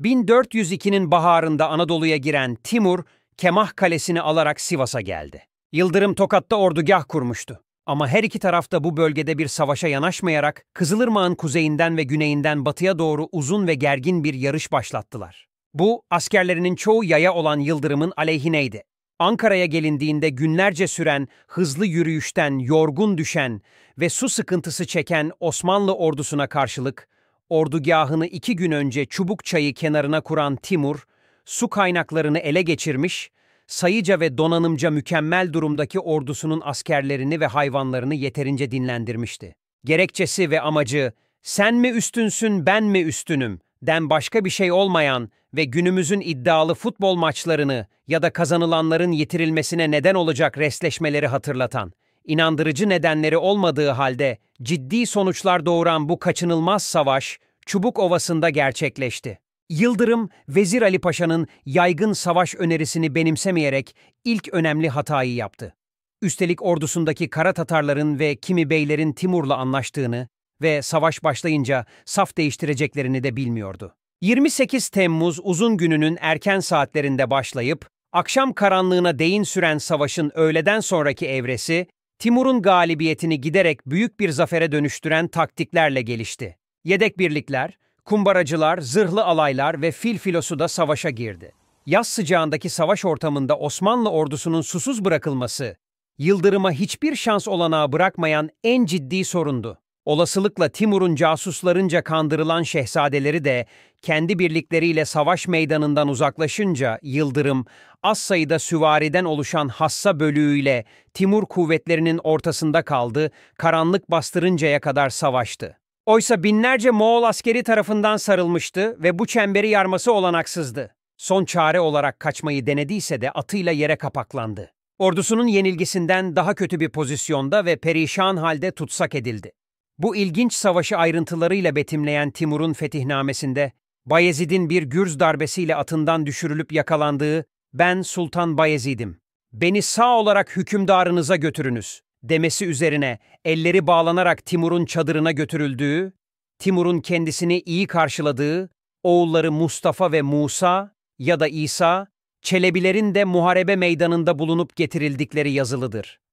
1402'nin baharında Anadolu'ya giren Timur, Kemah Kalesi'ni alarak Sivas'a geldi. Yıldırım Tokat'ta ordugah kurmuştu. Ama her iki tarafta bu bölgede bir savaşa yanaşmayarak Kızılırmağ'ın kuzeyinden ve güneyinden batıya doğru uzun ve gergin bir yarış başlattılar. Bu, askerlerinin çoğu yaya olan Yıldırım'ın aleyhineydi. Ankara'ya gelindiğinde günlerce süren, hızlı yürüyüşten yorgun düşen ve su sıkıntısı çeken Osmanlı ordusuna karşılık ordugahını iki gün önce Çubuk Çayı kenarına kuran Timur, su kaynaklarını ele geçirmiş, sayıca ve donanımca mükemmel durumdaki ordusunun askerlerini ve hayvanlarını yeterince dinlendirmişti. Gerekçesi ve amacı, sen mi üstünsün ben mi üstünüm den başka bir şey olmayan ve günümüzün iddialı futbol maçlarını ya da kazanılanların yitirilmesine neden olacak resleşmeleri hatırlatan, inandırıcı nedenleri olmadığı halde ciddi sonuçlar doğuran bu kaçınılmaz savaş Çubuk Ovası'nda gerçekleşti. Yıldırım, Vezir Ali Paşa'nın yaygın savaş önerisini benimsemeyerek ilk önemli hatayı yaptı. Üstelik ordusundaki Kara Tatarların ve kimi beylerin Timur'la anlaştığını ve savaş başlayınca saf değiştireceklerini de bilmiyordu. 28 Temmuz uzun gününün erken saatlerinde başlayıp, akşam karanlığına değin süren savaşın öğleden sonraki evresi, Timur'un galibiyetini giderek büyük bir zafere dönüştüren taktiklerle gelişti. Yedek birlikler, kumbaracılar, zırhlı alaylar ve fil filosu da savaşa girdi. Yaz sıcağındaki savaş ortamında Osmanlı ordusunun susuz bırakılması, Yıldırım'a hiçbir şans olanağı bırakmayan en ciddi sorundu. Olasılıkla Timur'un casuslarınca kandırılan şehzadeleri de kendi birlikleriyle savaş meydanından uzaklaşınca Yıldırım, az sayıda süvariden oluşan hassa bölüğüyle Timur kuvvetlerinin ortasında kaldı, karanlık bastırıncaya kadar savaştı. Oysa binlerce Moğol askeri tarafından sarılmıştı ve bu çemberi yarması olanaksızdı. Son çare olarak kaçmayı denediyse de atıyla yere kapaklandı. Ordusunun yenilgisinden daha kötü bir pozisyonda ve perişan halde tutsak edildi. Bu ilginç savaşı ayrıntılarıyla betimleyen Timur'un fetihnamesinde, Bayezid'in bir gürz darbesiyle atından düşürülüp yakalandığı, ben Sultan Bayezid'im, beni sağ olarak hükümdarınıza götürünüz demesi üzerine elleri bağlanarak Timur'un çadırına götürüldüğü, Timur'un kendisini iyi karşıladığı, oğulları Mustafa ve Musa ya da İsa, Çelebilerin de muharebe meydanında bulunup getirildikleri yazılıdır.